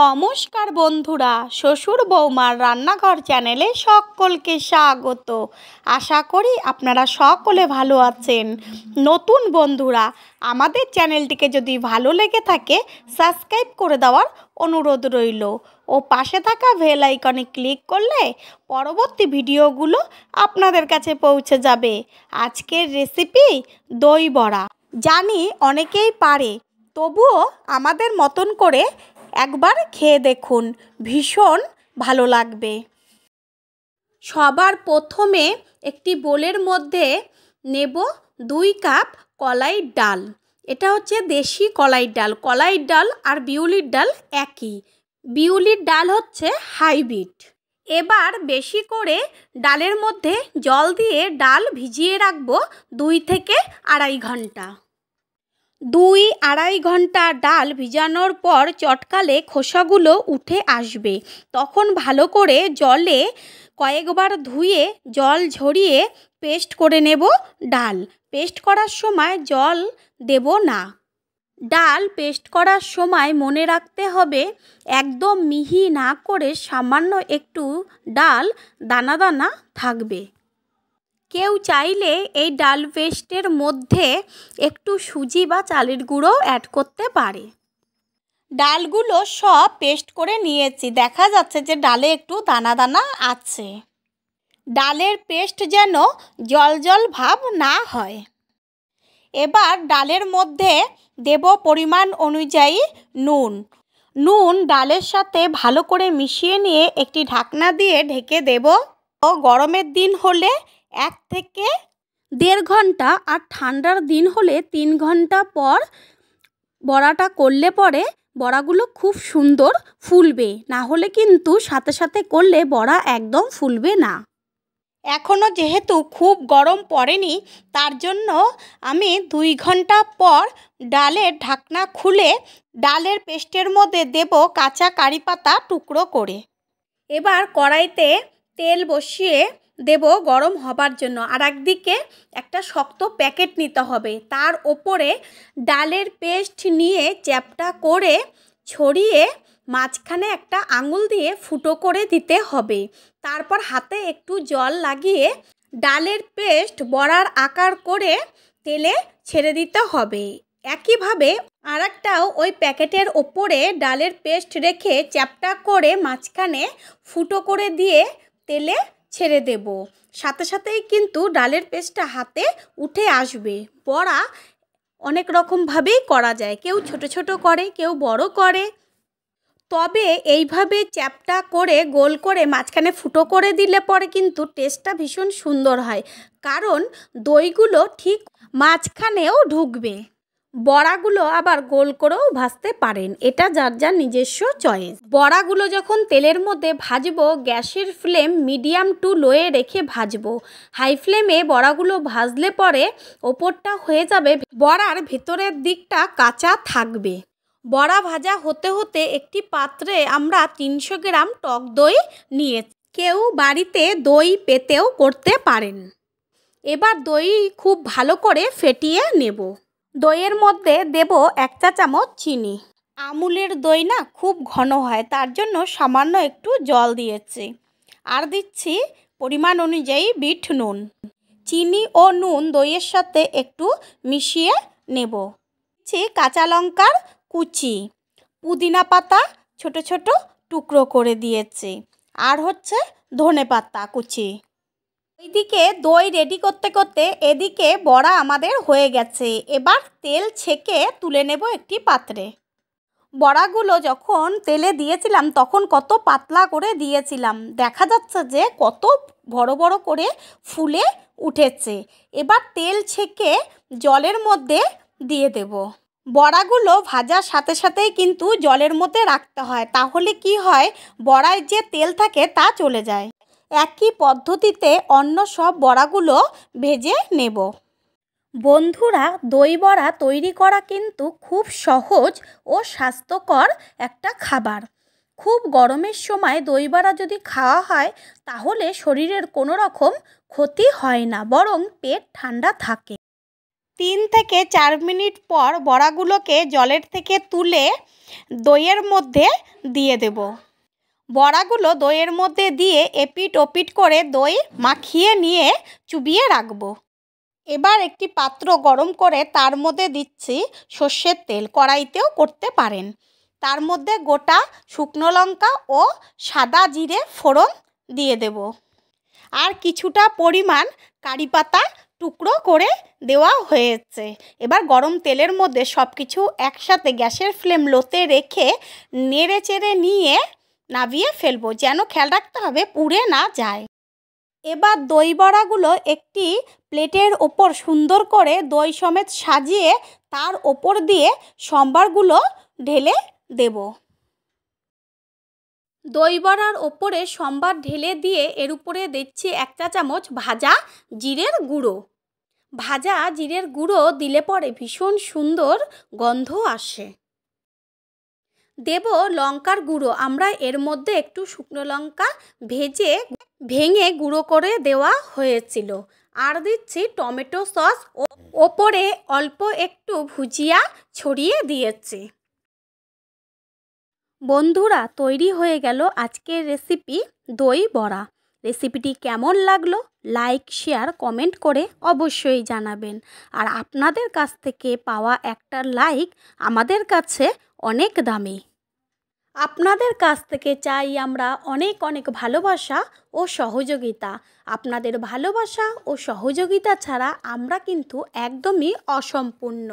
নমস্কার বন্ধুরা শ্বশুর বৌমার রান্নাঘর চ্যানেলে সকলকে স্বাগত আশা করি আপনারা সকলে ভালো আছেন নতুন বন্ধুরা আমাদের চ্যানেলটিকে যদি ভালো লেগে থাকে সাবস্ক্রাইব করে দেওয়ার অনুরোধ রইল ও পাশে থাকা ভেল আইকনে ক্লিক করলে পরবর্তী ভিডিওগুলো আপনাদের কাছে পৌঁছে যাবে আজকের রেসিপি দই বড়া জানি অনেকেই পারে তবুও আমাদের মতন করে একবার খেয়ে দেখুন ভীষণ ভালো লাগবে সবার প্রথমে একটি বোলের মধ্যে নেব দুই কাপ কলাই ডাল এটা হচ্ছে দেশি কলাই ডাল কলাই ডাল আর বিউলির ডাল একই বিউলির ডাল হচ্ছে হাইব্রিড এবার বেশি করে ডালের মধ্যে জল দিয়ে ডাল ভিজিয়ে রাখবো দুই থেকে আড়াই ঘন্টা দুই আড়াই ঘন্টা ডাল ভিজানোর পর চটকালে খোসাগুলো উঠে আসবে তখন ভালো করে জলে কয়েকবার ধুয়ে জল ঝরিয়ে পেস্ট করে নেব ডাল পেস্ট করার সময় জল দেব না ডাল পেস্ট করার সময় মনে রাখতে হবে একদম মিহি না করে সামান্য একটু ডাল দানা দানা থাকবে কেউ চাইলে এই ডাল পেস্টের মধ্যে একটু সুজি বা চালের গুঁড়ো অ্যাড করতে পারে ডালগুলো সব পেস্ট করে নিয়েছি দেখা যাচ্ছে যে ডালে একটু দানা দানা আছে ডালের পেস্ট যেন জল জল ভাব না হয় এবার ডালের মধ্যে দেব পরিমাণ অনুযায়ী নুন নুন ডালের সাথে ভালো করে মিশিয়ে নিয়ে একটি ঢাকনা দিয়ে ঢেকে দেব ও গরমের দিন হলে এক থেকে দেড় ঘন্টা আর ঠান্ডার দিন হলে তিন ঘন্টা পর বড়াটা করলে পরে বড়াগুলো খুব সুন্দর ফুলবে না হলে কিন্তু সাথে সাথে করলে বড়া একদম ফুলবে না এখনও যেহেতু খুব গরম পড়েনি তার জন্য আমি দুই ঘন্টা পর ডালের ঢাকনা খুলে ডালের পেস্টের মধ্যে দেব কাঁচা কারি পাতা টুকরো করে এবার কড়াইতে তেল বসিয়ে দেব গরম হবার জন্য আর একদিকে একটা শক্ত প্যাকেট নিতে হবে তার ওপরে ডালের পেস্ট নিয়ে চ্যাপটা করে ছড়িয়ে মাঝখানে একটা আঙুল দিয়ে ফুটো করে দিতে হবে তারপর হাতে একটু জল লাগিয়ে ডালের পেস্ট বড়ার আকার করে তেলে ছেড়ে দিতে হবে একইভাবে আর একটাও ওই প্যাকেটের ওপরে ডালের পেস্ট রেখে চ্যাপটা করে মাঝখানে ফুটো করে দিয়ে তেলে ছেড়ে দেব সাথে সাথেই কিন্তু ডালের পেস্টটা হাতে উঠে আসবে বড়া অনেক রকমভাবেই করা যায় কেউ ছোট ছোট করে কেউ বড় করে তবে এইভাবে চ্যাপটা করে গোল করে মাঝখানে ফুটো করে দিলে পরে কিন্তু টেস্টটা ভীষণ সুন্দর হয় কারণ দইগুলো ঠিক মাঝখানেও ঢুকবে বড়াগুলো আবার গোল করেও ভাজতে পারেন এটা যার যার নিজস্ব চয়েস বড়াগুলো যখন তেলের মধ্যে ভাজবো গ্যাসের ফ্লেম মিডিয়াম টু লোয়ে রেখে ভাজব হাই ফ্লেমে বড়াগুলো ভাজলে পরে ওপরটা হয়ে যাবে বড়ার ভেতরের দিকটা কাঁচা থাকবে বড়া ভাজা হতে হতে একটি পাত্রে আমরা তিনশো গ্রাম টক দই নিয়ে কেউ বাড়িতে দই পেতেও করতে পারেন এবার দই খুব ভালো করে ফেটিয়ে নেব দইয়ের মধ্যে দেব এক চা চামচ চিনি আমুলের দই না খুব ঘন হয় তার জন্য সামান্য একটু জল দিয়েছি আর দিচ্ছি পরিমাণ অনুযায়ী বিট নুন চিনি ও নুন দইয়ের সাথে একটু মিশিয়ে নেব দিচ্ছি কাঁচা লঙ্কার কুচি পুদিনা পাতা ছোট ছোট টুকরো করে দিয়েছি আর হচ্ছে ধনে পাতা কুচি ওইদিকে দই রেডি করতে করতে এদিকে বড়া আমাদের হয়ে গেছে এবার তেল ছেঁকে তুলে নেব একটি পাত্রে বড়াগুলো যখন তেলে দিয়েছিলাম তখন কত পাতলা করে দিয়েছিলাম দেখা যাচ্ছে যে কত বড় বড় করে ফুলে উঠেছে এবার তেল ছেঁকে জলের মধ্যে দিয়ে দেব বড়াগুলো ভাজার সাথে সাথেই কিন্তু জলের মধ্যে রাখতে হয় তাহলে কি হয় বড়ায় যে তেল থাকে তা চলে যায় একই পদ্ধতিতে অন্য সব বড়াগুলো ভেজে নেব বন্ধুরা দই বড়া তৈরি করা কিন্তু খুব সহজ ও স্বাস্থ্যকর একটা খাবার খুব গরমের সময় দই বড়া যদি খাওয়া হয় তাহলে শরীরের কোনো রকম ক্ষতি হয় না বরং পেট ঠান্ডা থাকে তিন থেকে চার মিনিট পর বড়াগুলোকে জলের থেকে তুলে দইয়ের মধ্যে দিয়ে দেব বড়াগুলো দইয়ের মধ্যে দিয়ে এপিট ওপিট করে দই মাখিয়ে নিয়ে চুবিয়ে রাখবো এবার একটি পাত্র গরম করে তার মধ্যে দিচ্ছি সর্ষের তেল কড়াইতেও করতে পারেন তার মধ্যে গোটা শুকনো লঙ্কা ও সাদা জিরে ফোড়ন দিয়ে দেব আর কিছুটা পরিমাণ কারি পাতা টুকরো করে দেওয়া হয়েছে এবার গরম তেলের মধ্যে সব কিছু একসাথে গ্যাসের ফ্লেম লোতে রেখে নেড়ে চেড়ে নিয়ে নাবিয়ে ফেলবো যেন খেয়াল রাখতে হবে পুড়ে না যায় এবার দই বড়াগুলো একটি প্লেটের ওপর সুন্দর করে দই সমেত সাজিয়ে তার ওপর দিয়ে সম্বারগুলো ঢেলে দেব দই বড়ার ওপরে সম্বার ঢেলে দিয়ে এর উপরে দিচ্ছি এক চা চামচ ভাজা জিরের গুঁড়ো ভাজা জিরের গুঁড়ো দিলে পরে ভীষণ সুন্দর গন্ধ আসে দেব লঙ্কার গুঁড়ো আমরা এর মধ্যে একটু শুকনো লঙ্কা ভেজে ভেঙে গুঁড়ো করে দেওয়া হয়েছিল আর দিচ্ছি টমেটো সস ওপরে অল্প একটু ভুজিয়া ছড়িয়ে দিয়েছি বন্ধুরা তৈরি হয়ে গেল আজকের রেসিপি দই বড়া রেসিপিটি কেমন লাগলো লাইক শেয়ার কমেন্ট করে অবশ্যই জানাবেন আর আপনাদের কাছ থেকে পাওয়া একটা লাইক আমাদের কাছে অনেক দামি আপনাদের কাছ থেকে চাই আমরা অনেক অনেক ভালোবাসা ও সহযোগিতা আপনাদের ভালোবাসা ও সহযোগিতা ছাড়া আমরা কিন্তু একদমই অসম্পূর্ণ